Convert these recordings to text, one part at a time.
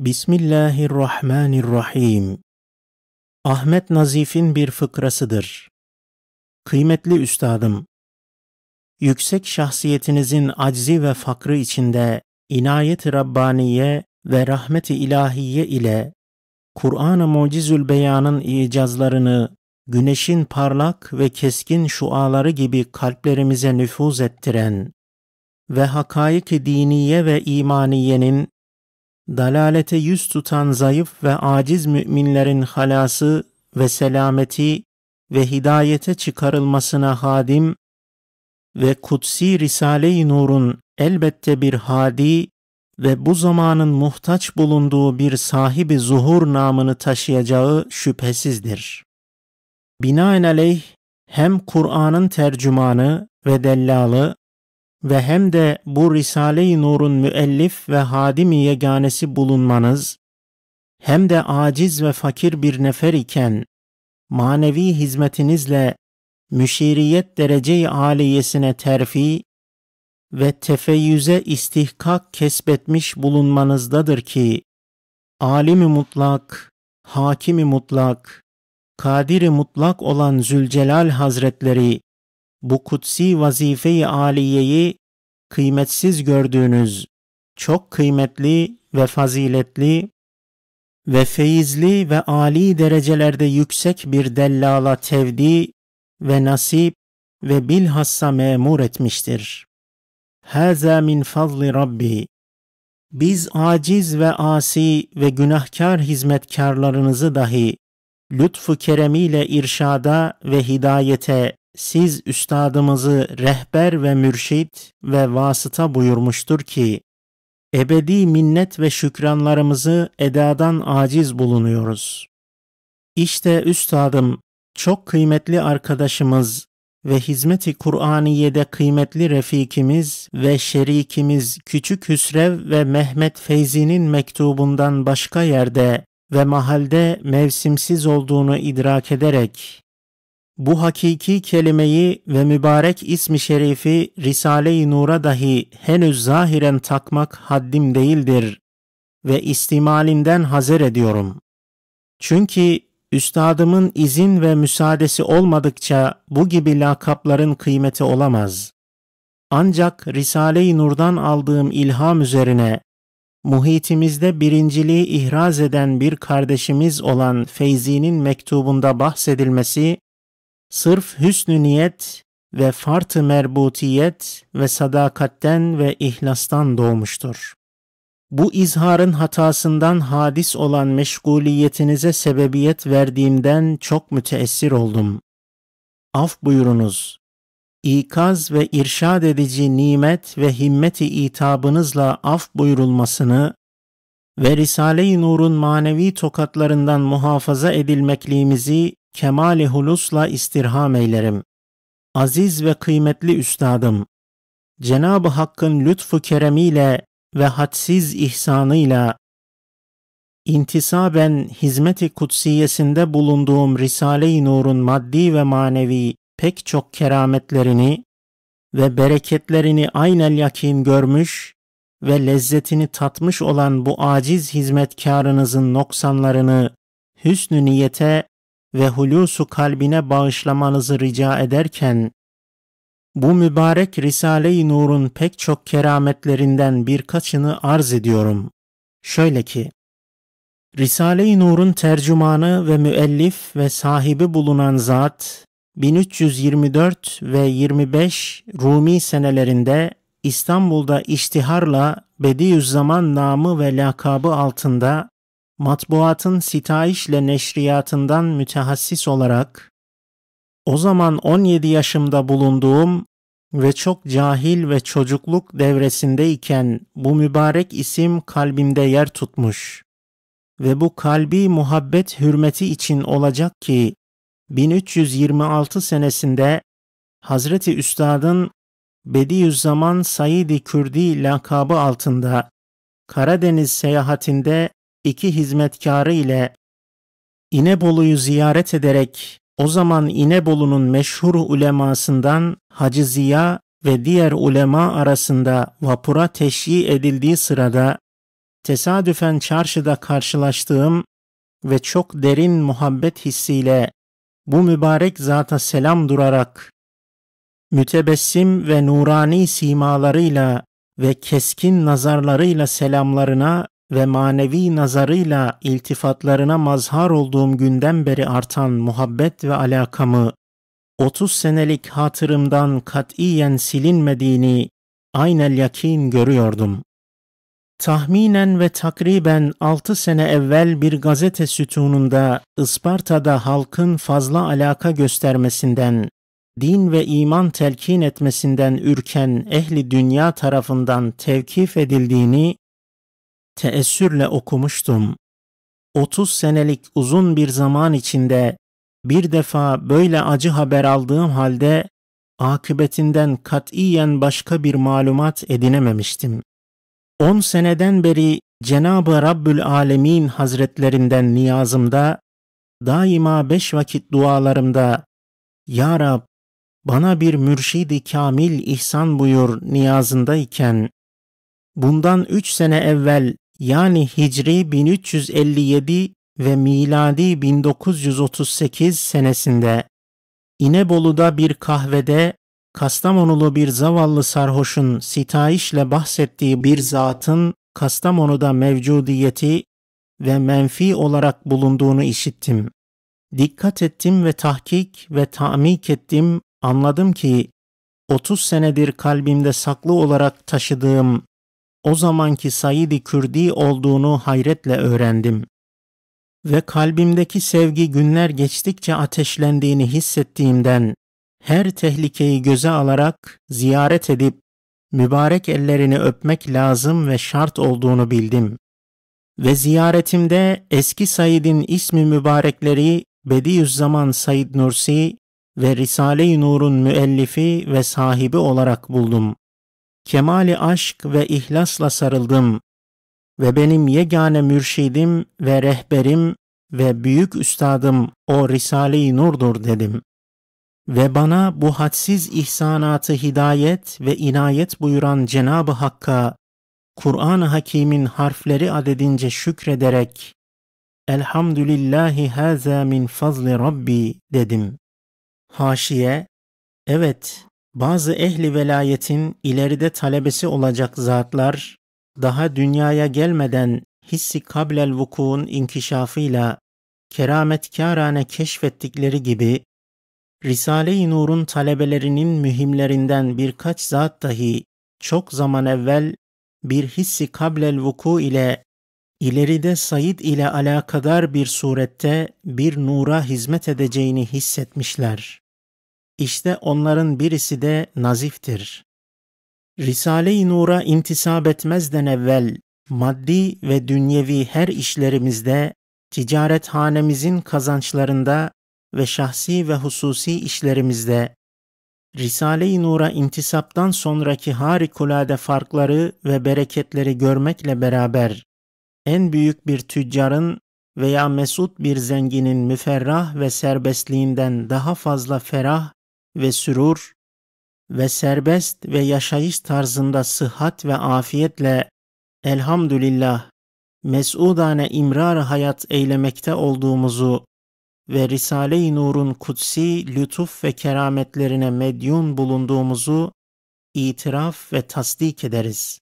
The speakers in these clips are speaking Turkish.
Bismillahirrahmanirrahim. Ahmet Nazif'in bir fıkrasıdır. Kıymetli üstadım, yüksek şahsiyetinizin aczi ve fakrı içinde inayet-i Rabbaniye ve rahmet-i ilahiye ile Kur'an-ı Mucizül Beyan'ın icazlarını güneşin parlak ve keskin şuaları gibi kalplerimize nüfuz ettiren ve hakaik-i diniye ve imaniyenin dalalete yüz tutan zayıf ve aciz müminlerin halası ve selameti ve hidayete çıkarılmasına hadim ve kutsi Risale-i Nur'un elbette bir hadi ve bu zamanın muhtaç bulunduğu bir sahibi zuhur namını taşıyacağı şüphesizdir. Binaenaleyh hem Kur'an'ın tercümanı ve dellalı ve hem de bu Risale-i Nur'un müellif ve hadimi yeganesi bulunmanız, hem de aciz ve fakir bir nefer iken, manevi hizmetinizle müşiriyet derece-i aliyesine terfi ve tefeyyüze istihkak kesbetmiş bulunmanızdadır ki, alimi mutlak, hakimi mutlak, kadiri mutlak olan Zülcelal Hazretleri, bu kutsi vazife-i aliyeyi kıymetsiz gördüğünüz çok kıymetli ve faziletli ve feyizli ve âli derecelerde yüksek bir dellala tevdi ve nasip ve bilhassa memur etmiştir. Hâzâ min fazli Rabbi. Biz aciz ve asi ve günahkar hizmetkarlarınızı dahi lütfu keremiyle irşada ve hidayete siz üstadımızı rehber ve mürşit ve vasıta buyurmuştur ki, ebedi minnet ve şükranlarımızı edadan aciz bulunuyoruz. İşte üstadım, çok kıymetli arkadaşımız ve hizmeti Kur'aniye'de kıymetli refikimiz ve şerikimiz Küçük Hüsrev ve Mehmet Feyzi'nin mektubundan başka yerde ve mahalde mevsimsiz olduğunu idrak ederek bu hakiki kelimeyi ve mübarek ismi şerifi Risale-i Nur'a dahi henüz zahiren takmak haddim değildir ve istimalinden hazer ediyorum. Çünkü üstadımın izin ve müsaadesi olmadıkça bu gibi lakapların kıymeti olamaz. Ancak Risale-i Nur'dan aldığım ilham üzerine muhitimizde birinciliği ihraz eden bir kardeşimiz olan Feyzi'nin mektubunda bahsedilmesi sırf hüsnü niyet ve fart-ı merbutiyet ve sadakatten ve ihlastan doğmuştur. Bu izharın hatasından hadis olan meşguliyetinize sebebiyet verdiğimden çok müteessir oldum. Af buyurunuz. İkaz ve irşad edici nimet ve himmeti itabınızla af buyurulmasını ve Risale-i Nur'un manevi tokatlarından muhafaza edilmekliğimizi kemali hulusla istirham eylerim. Aziz ve kıymetli üstadım, Cenab-ı Hakk'ın lütfu keremiyle ve hadsiz ihsanıyla intisaben hizmeti kutsiyesinde bulunduğum Risale-i Nur'un maddi ve manevi pek çok kerametlerini ve bereketlerini aynel yakin görmüş ve lezzetini tatmış olan bu aciz hizmetkarınızın noksanlarını hüsnü niyete ve hulusu kalbine bağışlamanızı rica ederken, bu mübarek Risale-i Nur'un pek çok kerametlerinden birkaçını arz ediyorum. Şöyle ki, Risale-i Nur'un tercümanı ve müellif ve sahibi bulunan zat, 1324 ve 25 Rumi senelerinde İstanbul'da iştiharla Bediüzzaman namı ve lakabı altında matbuatın sitayişle neşriyatından mütehassis olarak, o zaman 17 yaşımda bulunduğum ve çok cahil ve çocukluk devresindeyken bu mübarek isim kalbimde yer tutmuş ve bu kalbi muhabbet hürmeti için olacak ki 1326 senesinde Hazreti Üstad'ın Bediüzzaman Said-i Kürdi lakabı altında Karadeniz seyahatinde iki hizmetkarı ile İnebolu'yu ziyaret ederek o zaman İnebolu'nun meşhur ulemasından Hacı Ziya ve diğer ulema arasında vapura teşhi edildiği sırada tesadüfen çarşıda karşılaştığım ve çok derin muhabbet hissiyle bu mübarek zata selam durarak mütebessim ve nurani simalarıyla ve keskin nazarlarıyla selamlarına ve manevi nazarıyla iltifatlarına mazhar olduğum günden beri artan muhabbet ve alakamı 30 senelik hatırımdan katiyen silinmediğini aynel yakin görüyordum. Tahminen ve takriben 6 sene evvel bir gazete sütununda Isparta'da halkın fazla alaka göstermesinden, din ve iman telkin etmesinden ürken ehli dünya tarafından tevkif edildiğini teessürle okumuştum. 30 senelik uzun bir zaman içinde bir defa böyle acı haber aldığım halde akıbetinden katiyen başka bir malumat edinememiştim. 10 seneden beri Cenab-ı Rabbül Alemin Hazretlerinden niyazımda, daima beş vakit dualarımda, Ya Rab, bana bir mürşidi kamil ihsan buyur niyazındayken, bundan üç sene evvel yani Hicri 1357 ve miladi 1938 senesinde İnebolu'da bir kahvede Kastamonulu bir zavallı sarhoşun sitayişle bahsettiği bir zatın Kastamonu'da mevcudiyeti ve menfi olarak bulunduğunu işittim. Dikkat ettim ve tahkik ve tamik ettim, anladım ki 30 senedir kalbimde saklı olarak taşıdığım o zamanki Said-i Kürdi olduğunu hayretle öğrendim. Ve kalbimdeki sevgi günler geçtikçe ateşlendiğini hissettiğimden her tehlikeyi göze alarak ziyaret edip mübarek ellerini öpmek lazım ve şart olduğunu bildim. Ve ziyaretimde eski Said'in ismi mübarekleri Bediüzzaman Said Nursi ve Risale-i Nur'un müellifi ve sahibi olarak buldum kemali aşk ve ihlasla sarıldım ve benim yegane mürşidim ve rehberim ve büyük üstadım o Risale-i Nur'dur dedim. Ve bana bu hadsiz ihsanatı hidayet ve inayet buyuran Cenab-ı Hakk'a Kur'an-ı Hakîm'in harfleri adedince şükrederek Elhamdülillahi haza min fazli Rabbi dedim. Haşiye Evet, bazı ehli velayetin ileride talebesi olacak zatlar daha dünyaya gelmeden hissi kablel vukuun inkişafıyla kerametkârane keşfettikleri gibi Risale-i Nur'un talebelerinin mühimlerinden birkaç zat dahi çok zaman evvel bir hissi kablel vuku ile ileride Said ile alakadar bir surette bir nura hizmet edeceğini hissetmişler. İşte onların birisi de naziftir. Risale-i Nur'a intisap etmezden evvel maddi ve dünyevi her işlerimizde, ticarethanemizin kazançlarında ve şahsi ve hususi işlerimizde Risale-i Nur'a intisaptan sonraki harikulade farkları ve bereketleri görmekle beraber en büyük bir tüccarın veya mesut bir zenginin müferrah ve serbestliğinden daha fazla ferah ve sürur ve serbest ve yaşayış tarzında sıhhat ve afiyetle elhamdülillah mes'udane imrar hayat eylemekte olduğumuzu ve Risale-i Nur'un kutsi lütuf ve kerametlerine medyun bulunduğumuzu itiraf ve tasdik ederiz.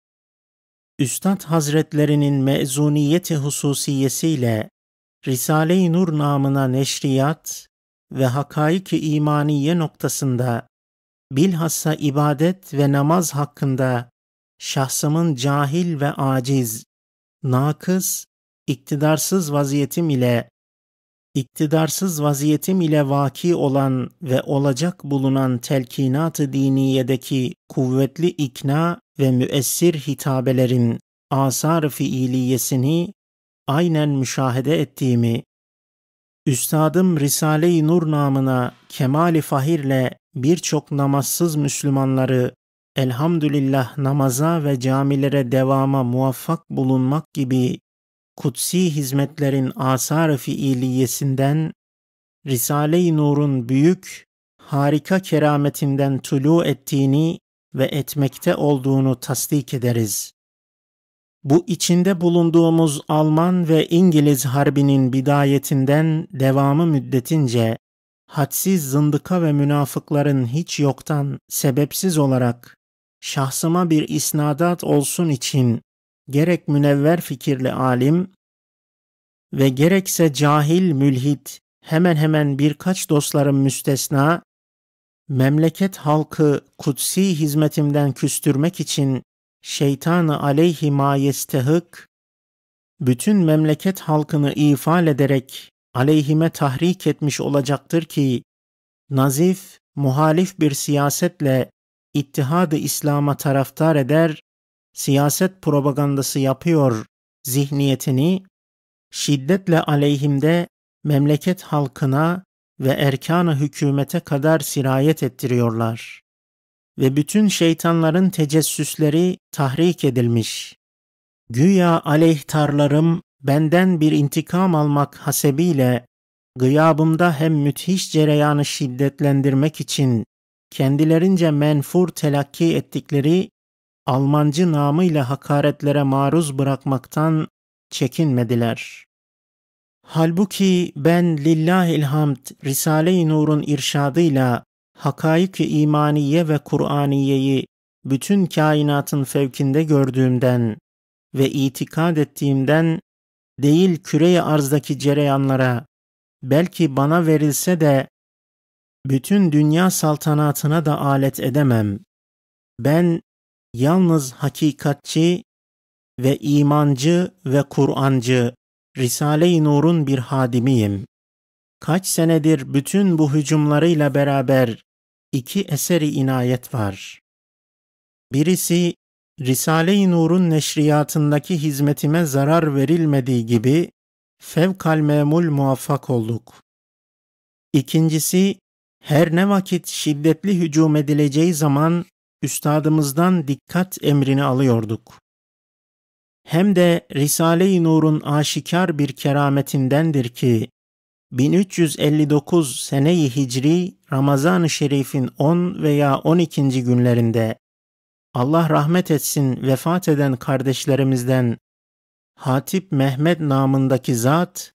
Üstad Hazretlerinin mezuniyeti hususiyesiyle Risale-i Nur namına neşriyat ve hakaiki imaniye noktasında bilhassa ibadet ve namaz hakkında şahsımın cahil ve aciz, nakıs, iktidarsız vaziyetim ile iktidarsız vaziyetim ile vaki olan ve olacak bulunan telkinat-ı diniyedeki kuvvetli ikna ve müessir hitabelerin asar fiiliyesini aynen müşahede ettiğimi Üstadım Risale-i Nur namına kemali fahirle birçok namazsız Müslümanları elhamdülillah namaza ve camilere devama muvaffak bulunmak gibi kutsi hizmetlerin asar-ı fiiliyesinden, Risale-i Nur'un büyük, harika kerametinden tulu ettiğini ve etmekte olduğunu tasdik ederiz bu içinde bulunduğumuz Alman ve İngiliz harbinin bidayetinden devamı müddetince hadsiz zındıka ve münafıkların hiç yoktan sebepsiz olarak şahsıma bir isnadat olsun için gerek münevver fikirli alim ve gerekse cahil mülhit hemen hemen birkaç dostlarım müstesna memleket halkı kutsi hizmetimden küstürmek için şeytanı aleyhi ma yestehık, bütün memleket halkını ifal ederek aleyhime tahrik etmiş olacaktır ki, nazif, muhalif bir siyasetle ittihadı İslam'a taraftar eder, siyaset propagandası yapıyor zihniyetini, şiddetle aleyhimde memleket halkına ve erkanı hükümete kadar sirayet ettiriyorlar ve bütün şeytanların tecessüsleri tahrik edilmiş. Güya aleyhtarlarım benden bir intikam almak hasebiyle gıyabımda hem müthiş cereyanı şiddetlendirmek için kendilerince menfur telakki ettikleri Almancı namıyla hakaretlere maruz bırakmaktan çekinmediler. Halbuki ben lillah ilhamd Risale-i Nur'un irşadıyla hakaik-i imaniye ve Kur'aniyeyi bütün kainatın fevkinde gördüğümden ve itikad ettiğimden değil küreye arzdaki cereyanlara belki bana verilse de bütün dünya saltanatına da alet edemem. Ben yalnız hakikatçi ve imancı ve Kur'ancı Risale-i Nur'un bir hadimiyim. Kaç senedir bütün bu hücumlarıyla beraber iki eseri inayet var. Birisi Risale-i Nur'un neşriyatındaki hizmetime zarar verilmediği gibi fevkal memul muvaffak olduk. İkincisi, her ne vakit şiddetli hücum edileceği zaman üstadımızdan dikkat emrini alıyorduk. Hem de Risale-i Nur'un aşikar bir kerametindendir ki, 1359 seneyi hicri Ramazan-ı Şerif'in 10 veya 12. günlerinde Allah rahmet etsin vefat eden kardeşlerimizden Hatip Mehmet namındaki zat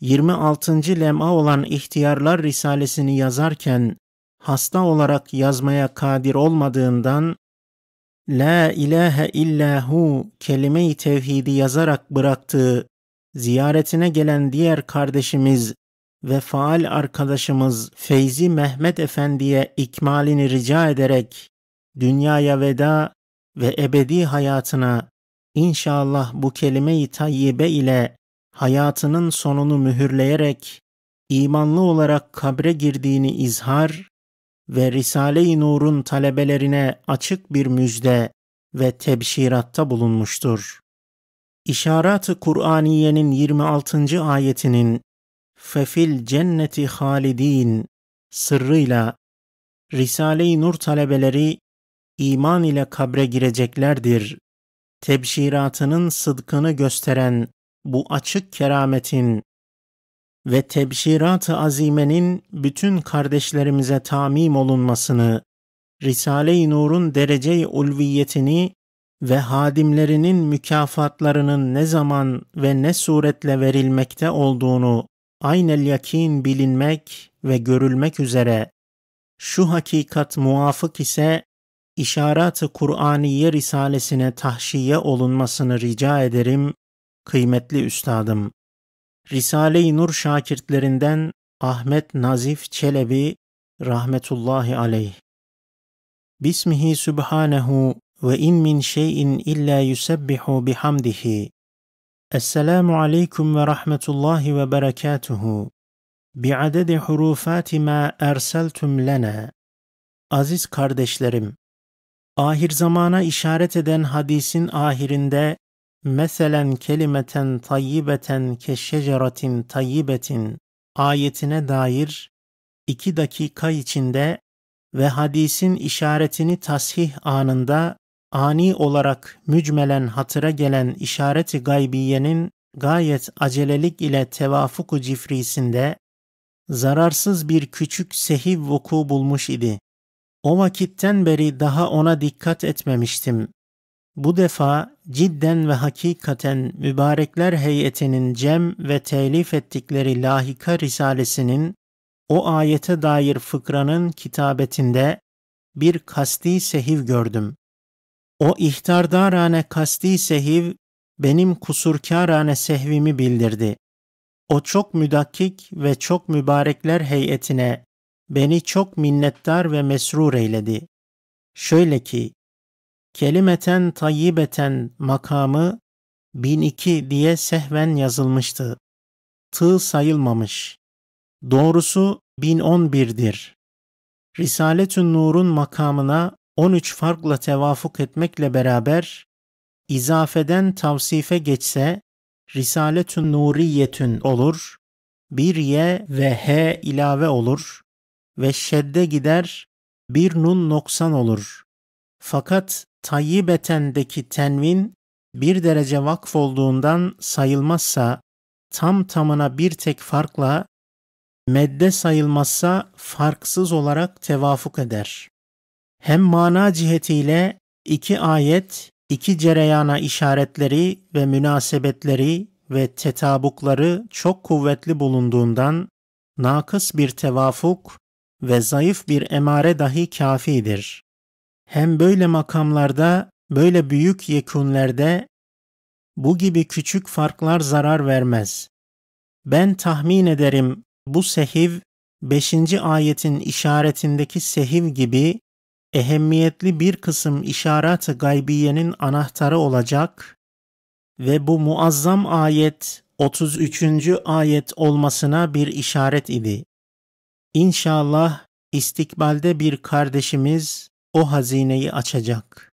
26. lema olan İhtiyarlar Risalesini yazarken hasta olarak yazmaya kadir olmadığından La ilahe illa hu kelime-i tevhidi yazarak bıraktığı ziyaretine gelen diğer kardeşimiz ve faal arkadaşımız Feyzi Mehmet Efendi'ye ikmalini rica ederek dünyaya veda ve ebedi hayatına inşallah bu kelime-i tayyibe ile hayatının sonunu mühürleyerek imanlı olarak kabre girdiğini izhar ve Risale-i Nur'un talebelerine açık bir müjde ve tebşiratta bulunmuştur. İşarat-ı Kur'aniye'nin 26. ayetinin fefil cenneti halidin sırrıyla Risale-i Nur talebeleri iman ile kabre gireceklerdir. Tebşiratının sıdkını gösteren bu açık kerametin ve tebşirat-ı azimenin bütün kardeşlerimize tamim olunmasını, Risale-i Nur'un derece-i ulviyetini ve hadimlerinin mükafatlarının ne zaman ve ne suretle verilmekte olduğunu aynel yakin bilinmek ve görülmek üzere şu hakikat muafık ise işarat-ı Kur'aniye risalesine tahşiye olunmasını rica ederim kıymetli üstadım. Risale-i Nur şakirtlerinden Ahmet Nazif Çelebi rahmetullahi aleyh. Bismihi Sübhanehu ve in min şeyin illa yusebbihu bihamdihi. Esselamu aleyküm ve rahmetullahi ve berekatuhu. Bi'adedi hurufati ma erseltum lena. Aziz kardeşlerim, ahir zamana işaret eden hadisin ahirinde meselen kelimeten tayyibeten keşşeceratin tayyibetin ayetine dair iki dakika içinde ve hadisin işaretini tasih anında ani olarak mücmelen hatıra gelen işareti gaybiyenin gayet acelelik ile tevafuku cifrisinde zararsız bir küçük sehiv vuku bulmuş idi. O vakitten beri daha ona dikkat etmemiştim. Bu defa cidden ve hakikaten mübarekler heyetinin cem ve telif ettikleri lahika risalesinin o ayete dair fıkranın kitabetinde bir kasti sehiv gördüm. O ihtardarane kasti sehiv, benim kusurkârane sehvimi bildirdi. O çok müdakkik ve çok mübarekler heyetine beni çok minnettar ve mesrur eyledi. Şöyle ki, kelimeten tayyibeten makamı 1002 diye sehven yazılmıştı. Tığ sayılmamış. Doğrusu 1011'dir. Risaletün Nur'un makamına 13 farkla tevafuk etmekle beraber izafeden tavsife geçse Risaletun Nuriyetün olur, bir ye ve he ilave olur ve şedde gider bir nun noksan olur. Fakat tayyibetendeki tenvin bir derece vakf olduğundan sayılmazsa tam tamına bir tek farkla medde sayılmazsa farksız olarak tevafuk eder hem mana cihetiyle iki ayet, iki cereyana işaretleri ve münasebetleri ve tetabukları çok kuvvetli bulunduğundan nakıs bir tevafuk ve zayıf bir emare dahi kafidir. Hem böyle makamlarda, böyle büyük yekunlerde bu gibi küçük farklar zarar vermez. Ben tahmin ederim bu sehiv 5. ayetin işaretindeki sehiv gibi ehemmiyetli bir kısım işaret gaybiyenin anahtarı olacak ve bu muazzam ayet 33. ayet olmasına bir işaret idi. İnşallah istikbalde bir kardeşimiz o hazineyi açacak.